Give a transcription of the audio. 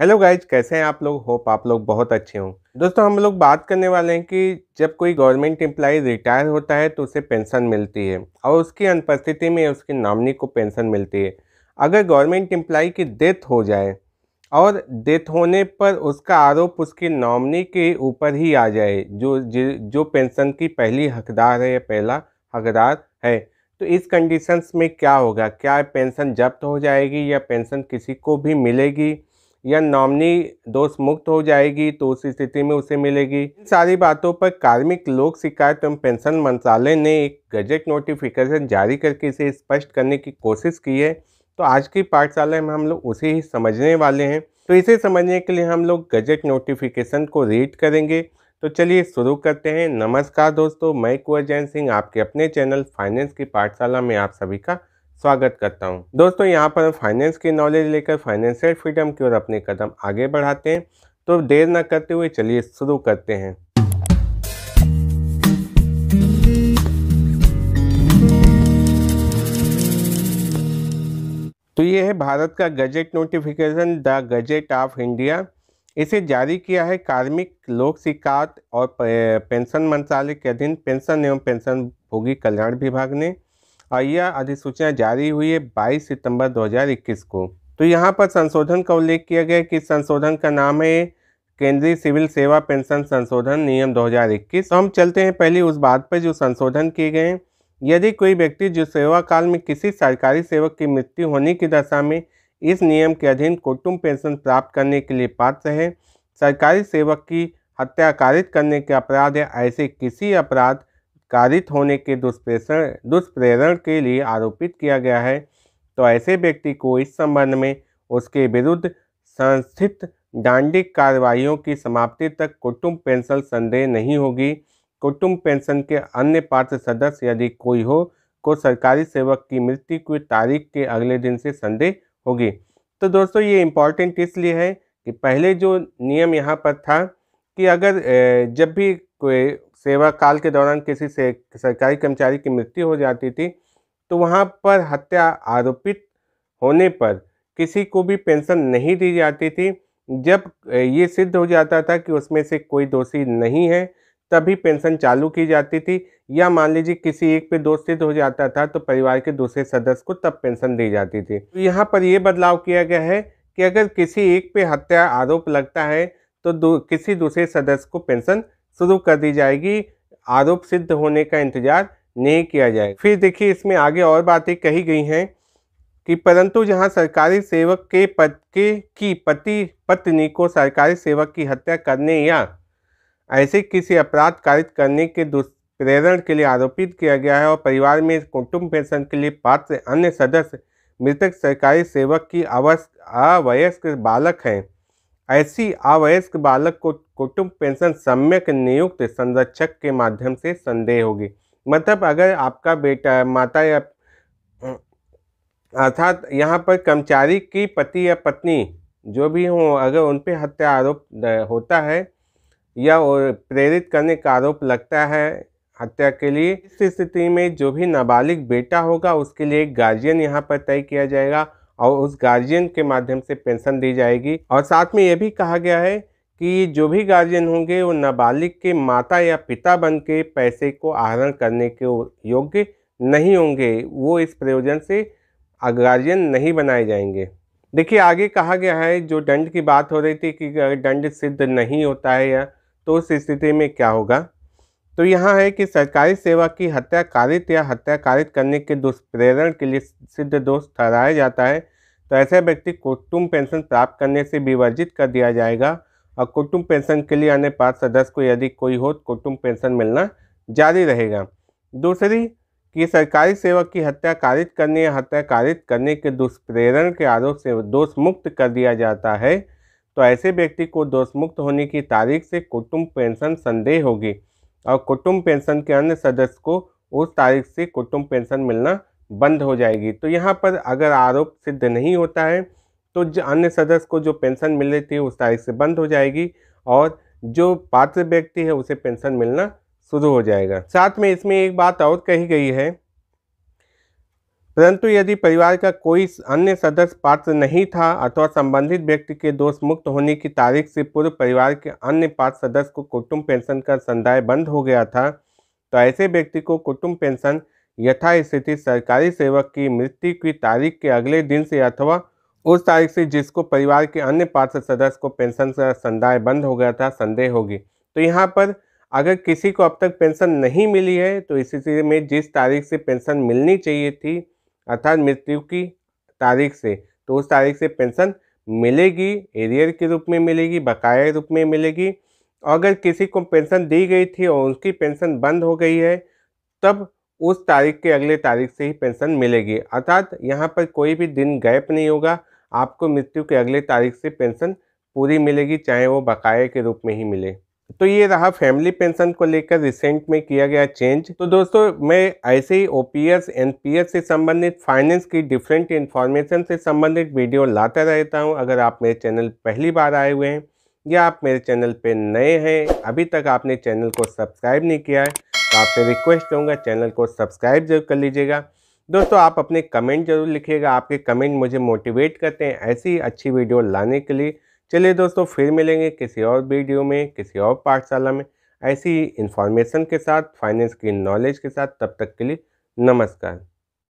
Hello guys कैसे हैं आप लोग होप आप लोग बहुत अच्छे हों दोस्तों हम लोग बात करने वाले हैं कि जब कोई गवर्नमेंट एम्प्लाई रिटायर होता है तो उसे पेंशन मिलती है और उसकी अनुपस्थिति में उसके नामनी को पेंशन मिलती है अगर गवर्नमेंट एम्प्लाई की डेथ हो जाए और डेथ होने पर उसका आरोप उसके नॉमनी के ऊपर ही आ जाए जो जो पेंशन की पहली हकदार है या पहला हकदार है तो इस कंडीशंस में क्या होगा क्या पेंशन जब्त हो जाएगी या पेंशन किसी को भी मिलेगी या नॉमनी दोष मुक्त हो जाएगी तो उस स्थिति में उसे मिलेगी इन सारी बातों पर कार्मिक लोक शिकायत एवं पेंशन मंत्रालय ने एक गजट नोटिफिकेशन जारी करके इसे स्पष्ट करने की कोशिश की है तो आज की पाठशाला में हम लोग उसे ही समझने वाले हैं तो इसे समझने के लिए हम लोग गजट नोटिफिकेशन को रीड करेंगे तो चलिए शुरू करते हैं नमस्कार दोस्तों मैं कुंवर जैन सिंह आपके अपने चैनल फाइनेंस की पाठशाला में आप सभी का स्वागत करता हूं। दोस्तों यहाँ पर हम फाइनेंस की नॉलेज लेकर फाइनेंशियल फ्रीडम की ओर अपने कदम आगे बढ़ाते हैं तो देर न करते हुए चलिए शुरू करते हैं तो ये है भारत का gazette notification the gazette of India इसे जारी किया है कार्मिक लोक शिकायत और पेंशन मंत्रालय के अधीन पेंशन एवं पेंशन भोगी कल्याण विभाग ने और यह अधिसूचना जारी हुई है 22 सितंबर 2021 को तो यहाँ पर संशोधन का उल्लेख किया गया कि संशोधन का नाम है केंद्रीय सिविल सेवा पेंशन संशोधन नियम 2021 तो हम चलते हैं पहले उस बात पर जो संशोधन किए गए हैं यदि कोई व्यक्ति जो सेवा काल में किसी सरकारी सेवक की मृत्यु होने की दशा में इस नियम के अधीन कुटुम्ब पेंशन प्राप्त करने के लिए पात्र है सरकारी सेवक की हत्या कारित करने के अपराध या ऐसे किसी अपराध कारित होने के दुष्प्रेषण दुष्प्रेरण के लिए आरोपित किया गया है तो ऐसे व्यक्ति को इस संबंध में उसके विरुद्ध संस्थित दांडिक कार्रवाइयों की समाप्ति तक कुटुम्ब पेंशन संदेह नहीं होगी कुटुम्ब पेंशन के अन्य पात्र सदस्य यदि कोई हो को सरकारी सेवक की मृत्यु की तारीख के अगले दिन से संदेह होगी तो दोस्तों ये इम्पॉर्टेंट इसलिए है कि पहले जो नियम यहाँ पर था कि अगर जब भी कोई सेवा काल के दौरान किसी से सरकारी कर्मचारी की मृत्यु हो जाती थी तो वहाँ पर हत्या आरोपित होने पर किसी को भी पेंशन नहीं दी जाती थी जब ये सिद्ध हो जाता था कि उसमें से कोई दोषी नहीं है तभी पेंशन चालू की जाती थी या मान लीजिए किसी एक पे दोष सिद्ध हो जाता था तो परिवार के दूसरे सदस्य को तब पेंशन दी जाती थी तो यहाँ पर यह बदलाव किया गया है कि अगर किसी एक पे हत्या आरोप लगता है तो दू, किसी दूसरे सदस्य को पेंशन शुरू कर दी जाएगी आरोप सिद्ध होने का इंतजार नहीं किया जाएगा फिर देखिए इसमें आगे और बातें कही गई हैं कि परंतु जहां सरकारी सेवक के पद के की पति पत्नी को सरकारी सेवक की हत्या करने या ऐसे किसी अपराध कारित करने के दुष्प्रेरण के लिए आरोपित किया गया है और परिवार में कुटुंब पेंशन के लिए पात्र अन्य सदस्य मृतक सरकारी सेवक की अवस्थ अवयस्क बालक हैं ऐसी अवयस्क बालक को कुटुंब पेंशन सम्यक नियुक्त संरक्षक के माध्यम से संदेह होगी मतलब अगर आपका बेटा माता या अर्थात यहाँ पर कर्मचारी की पति या पत्नी जो भी हों अगर उन पर हत्या आरोप होता है या प्रेरित करने का आरोप लगता है हत्या के लिए इस स्थिति में जो भी नाबालिग बेटा होगा उसके लिए गार्जियन यहाँ पर तय किया जाएगा और उस गार्जियन के माध्यम से पेंशन दी जाएगी और साथ में यह भी कहा गया है कि जो भी गार्जियन होंगे वो नाबालिग के माता या पिता बन के पैसे को आहरण करने के योग्य नहीं होंगे वो इस प्रयोजन से गार्जियन नहीं बनाए जाएंगे देखिए आगे कहा गया है जो दंड की बात हो रही थी कि अगर दंड सिद्ध नहीं होता है या तो उस स्थिति में क्या होगा तो यहाँ है कि सरकारी सेवा की हत्या कारित या हत्या कारित करने के दुष्प्रेरण के लिए सिद्ध दोष ठहराया जाता है तो ऐसे व्यक्ति कुटुम्ब पेंशन प्राप्त करने से विवर्जित कर दिया जाएगा और कुटुम्ब पेंशन के लिए अन्य पाँच सदस्य को यदि कोई हो तो कुटुम्ब पेंशन मिलना जारी रहेगा दूसरी कि सरकारी सेवक की हत्या कारित करने या हत्या कारित करने के दुष्प्रेरण के आरोप से दोष मुक्त कर दिया जाता है तो ऐसे व्यक्ति को दोष मुक्त होने की तारीख से कुटुम्ब पेंशन संदेह होगी और कुटुंब पेंशन के अन्य सदस्य को उस तारीख से कुटुंब पेंशन मिलना बंद हो जाएगी तो यहाँ पर अगर आरोप सिद्ध नहीं होता है तो अन्य सदस्य को जो पेंशन मिल रही थी उस तारीख से बंद हो जाएगी और जो पात्र व्यक्ति है उसे पेंशन मिलना शुरू हो जाएगा साथ में इसमें एक बात और कही गई है परंतु यदि परिवार का कोई अन्य सदस्य पात्र नहीं था अथवा संबंधित व्यक्ति के दोष मुक्त होने की तारीख से पूर्व परिवार के अन्य पात्र सदस्य को कुटुंब पेंशन का संदाय बंद हो गया था तो ऐसे व्यक्ति को कुटुंब पेंशन यथास्थिति सरकारी सेवक की मृत्यु की तारीख के अगले दिन से अथवा उस तारीख से जिसको परिवार के अन्य पात्र सदस्य को पेंशन का संदाय बंद हो गया था संदेह होगी तो यहाँ पर अगर किसी को अब तक पेंशन नहीं मिली है तो इसी में जिस तारीख से पेंशन मिलनी चाहिए थी अर्थात मृत्यु की तारीख से तो उस तारीख से पेंशन मिलेगी एरियर के रूप में मिलेगी बकाया रूप में मिलेगी अगर किसी को पेंशन दी गई थी और उसकी पेंशन बंद हो गई है तब उस तारीख के अगले तारीख से ही पेंशन मिलेगी अर्थात यहाँ पर कोई भी दिन गैप नहीं होगा आपको मृत्यु के अगले तारीख से पेंशन पूरी मिलेगी चाहे वो बकाया के रूप में ही मिले तो ये रहा फैमिली पेंशन को लेकर रिसेंट में किया गया चेंज तो दोस्तों मैं ऐसे ही ओपीएस एनपीएस से संबंधित फाइनेंस की डिफरेंट इन्फॉर्मेशन से संबंधित वीडियो लाता रहता हूँ अगर आप मेरे चैनल पहली बार आए हुए हैं या आप मेरे चैनल पे नए हैं अभी तक आपने चैनल को सब्सक्राइब नहीं किया है तो आपसे रिक्वेस्ट करूँगा चैनल को सब्सक्राइब जरूर कर लीजिएगा दोस्तों आप अपने कमेंट जरूर लिखिएगा आपके कमेंट मुझे मोटिवेट करते हैं ऐसी अच्छी वीडियो लाने के लिए चलिए दोस्तों फिर मिलेंगे किसी और वीडियो में किसी और पाठशाला में ऐसी इन्फॉर्मेशन के साथ फाइनेंस की नॉलेज के साथ तब तक के लिए नमस्कार